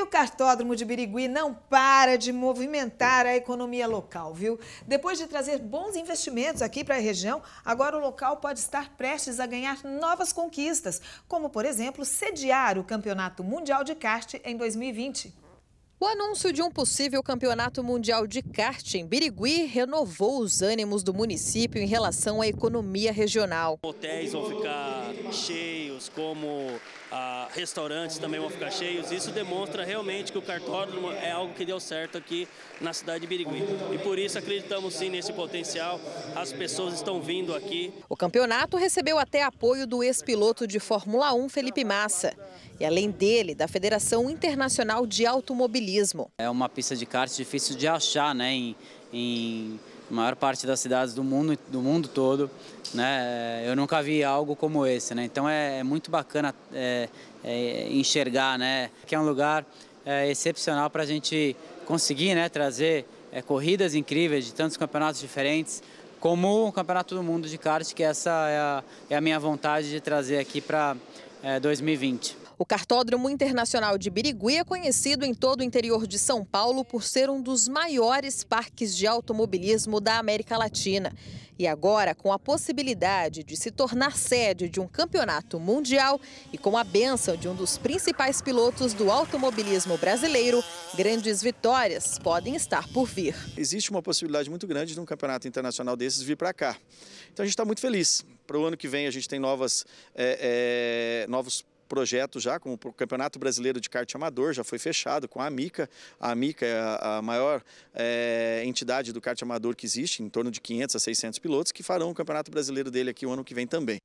E o cartódromo de Birigui não para de movimentar a economia local, viu? Depois de trazer bons investimentos aqui para a região, agora o local pode estar prestes a ganhar novas conquistas, como, por exemplo, sediar o Campeonato Mundial de Kart em 2020. O anúncio de um possível campeonato mundial de kart em Birigui renovou os ânimos do município em relação à economia regional. Hotéis vão ficar cheios, como ah, restaurantes também vão ficar cheios. Isso demonstra realmente que o cartódromo é algo que deu certo aqui na cidade de Birigui. E por isso acreditamos sim nesse potencial. As pessoas estão vindo aqui. O campeonato recebeu até apoio do ex-piloto de Fórmula 1, Felipe Massa. E além dele, da Federação Internacional de Automobilismo. É uma pista de kart difícil de achar, né? Em, em maior parte das cidades do mundo, do mundo todo, né? Eu nunca vi algo como esse, né? Então é, é muito bacana é, é, enxergar, né? Que é um lugar é, excepcional para a gente conseguir, né? Trazer é, corridas incríveis de tantos campeonatos diferentes, como o Campeonato do Mundo de kart, que essa é a, é a minha vontade de trazer aqui para 2020. O Cartódromo Internacional de Birigui é conhecido em todo o interior de São Paulo por ser um dos maiores parques de automobilismo da América Latina. E agora, com a possibilidade de se tornar sede de um campeonato mundial e com a benção de um dos principais pilotos do automobilismo brasileiro, grandes vitórias podem estar por vir. Existe uma possibilidade muito grande de um campeonato internacional desses vir para cá. Então a gente está muito feliz. Para o ano que vem a gente tem novas, é, é, novos projeto já, como o Campeonato Brasileiro de Kart Amador, já foi fechado com a Amica. A Amica é a, maior é, entidade do kart amador que existe, em torno de 500 a 600 pilotos, que farão o Campeonato Brasileiro dele aqui o ano que vem também.